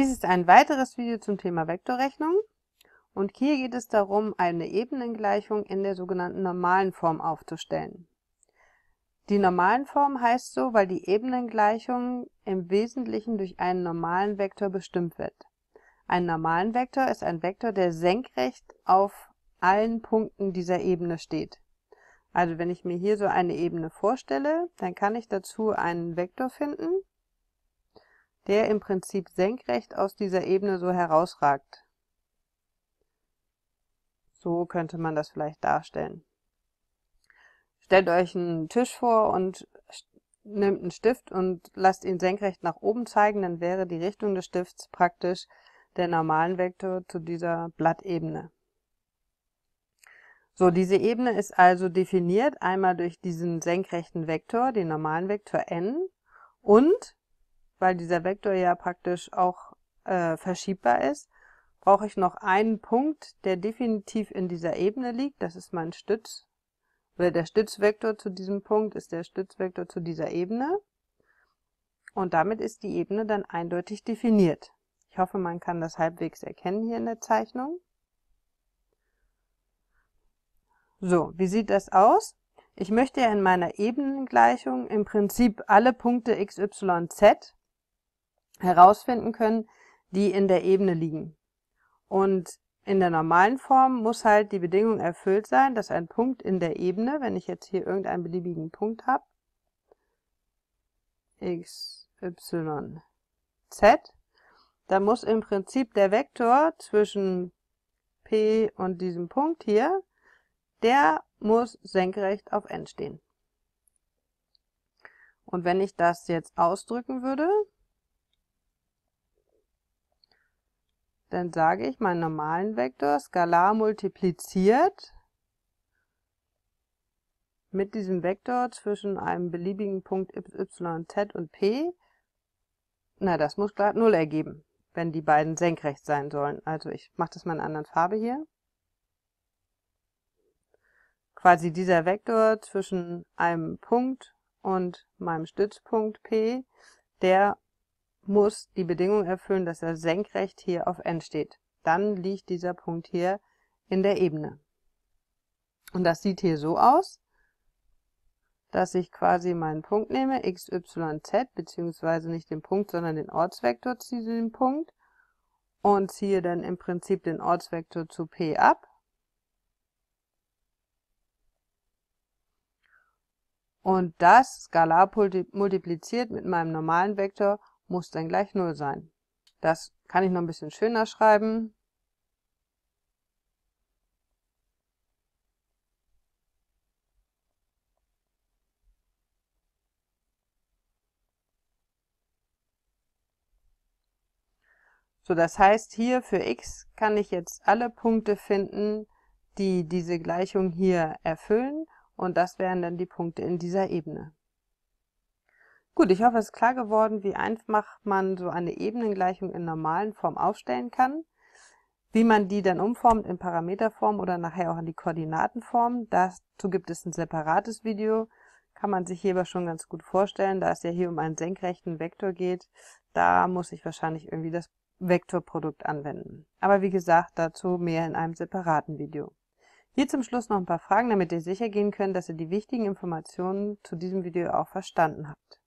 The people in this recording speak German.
Dies ist ein weiteres Video zum Thema Vektorrechnung und hier geht es darum, eine Ebenengleichung in der sogenannten normalen Form aufzustellen. Die normalen Form heißt so, weil die Ebenengleichung im Wesentlichen durch einen normalen Vektor bestimmt wird. Ein normalen Vektor ist ein Vektor, der senkrecht auf allen Punkten dieser Ebene steht. Also wenn ich mir hier so eine Ebene vorstelle, dann kann ich dazu einen Vektor finden, der im Prinzip senkrecht aus dieser Ebene so herausragt. So könnte man das vielleicht darstellen. Stellt euch einen Tisch vor und nehmt einen Stift und lasst ihn senkrecht nach oben zeigen, dann wäre die Richtung des Stifts praktisch der normalen Vektor zu dieser Blattebene. So, diese Ebene ist also definiert einmal durch diesen senkrechten Vektor, den normalen Vektor n, und weil dieser Vektor ja praktisch auch äh, verschiebbar ist, brauche ich noch einen Punkt, der definitiv in dieser Ebene liegt. Das ist mein Stütz, oder der Stützvektor zu diesem Punkt ist der Stützvektor zu dieser Ebene. Und damit ist die Ebene dann eindeutig definiert. Ich hoffe, man kann das halbwegs erkennen hier in der Zeichnung. So, wie sieht das aus? Ich möchte ja in meiner Ebenengleichung im Prinzip alle Punkte x, y, z herausfinden können, die in der Ebene liegen. Und in der normalen Form muss halt die Bedingung erfüllt sein, dass ein Punkt in der Ebene, wenn ich jetzt hier irgendeinen beliebigen Punkt habe, x, y, z, dann muss im Prinzip der Vektor zwischen p und diesem Punkt hier, der muss senkrecht auf n stehen. Und wenn ich das jetzt ausdrücken würde, dann sage ich meinen normalen Vektor skalar multipliziert mit diesem Vektor zwischen einem beliebigen Punkt y, z und p, na das muss gerade 0 ergeben, wenn die beiden senkrecht sein sollen. Also ich mache das mal in einer anderen Farbe hier. Quasi dieser Vektor zwischen einem Punkt und meinem Stützpunkt p, der muss die Bedingung erfüllen, dass er senkrecht hier auf n steht. Dann liegt dieser Punkt hier in der Ebene. Und das sieht hier so aus, dass ich quasi meinen Punkt nehme, x, y, z, beziehungsweise nicht den Punkt, sondern den Ortsvektor zu diesem Punkt und ziehe dann im Prinzip den Ortsvektor zu p ab. Und das skalar multipliziert mit meinem normalen Vektor muss dann gleich 0 sein. Das kann ich noch ein bisschen schöner schreiben. So, das heißt, hier für x kann ich jetzt alle Punkte finden, die diese Gleichung hier erfüllen und das wären dann die Punkte in dieser Ebene. Gut, ich hoffe, es ist klar geworden, wie einfach man so eine Ebenengleichung in normalen Form aufstellen kann, wie man die dann umformt in Parameterform oder nachher auch in die Koordinatenform. Dazu gibt es ein separates Video, kann man sich hierbei schon ganz gut vorstellen, da es ja hier um einen senkrechten Vektor geht, da muss ich wahrscheinlich irgendwie das Vektorprodukt anwenden. Aber wie gesagt, dazu mehr in einem separaten Video. Hier zum Schluss noch ein paar Fragen, damit ihr sicher gehen könnt, dass ihr die wichtigen Informationen zu diesem Video auch verstanden habt.